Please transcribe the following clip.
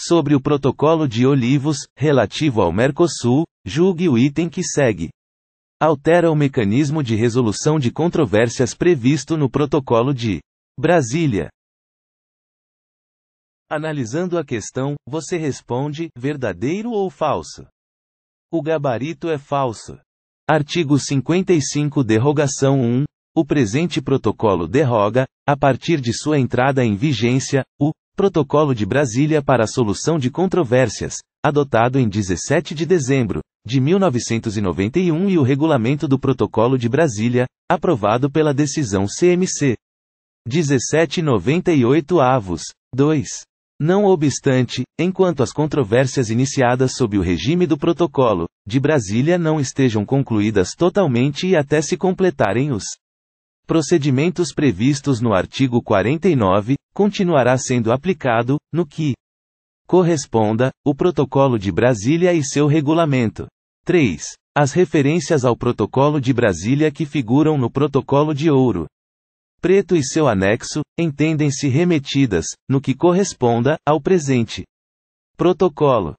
sobre o Protocolo de Olivos, relativo ao Mercosul, julgue o item que segue. Altera o mecanismo de resolução de controvérsias previsto no Protocolo de Brasília. Analisando a questão, você responde: verdadeiro ou falso? O gabarito é falso. Artigo 55, derrogação 1. O presente protocolo derroga, a partir de sua entrada em vigência, o Protocolo de Brasília para a Solução de Controvérsias, adotado em 17 de dezembro de 1991 e o Regulamento do Protocolo de Brasília, aprovado pela decisão CMC 1798 avos. 2. Não obstante, enquanto as controvérsias iniciadas sob o regime do Protocolo de Brasília não estejam concluídas totalmente e até se completarem os procedimentos previstos no artigo 49, continuará sendo aplicado, no que corresponda, o Protocolo de Brasília e seu regulamento. 3. As referências ao Protocolo de Brasília que figuram no Protocolo de Ouro Preto e seu anexo entendem-se remetidas, no que corresponda, ao presente protocolo.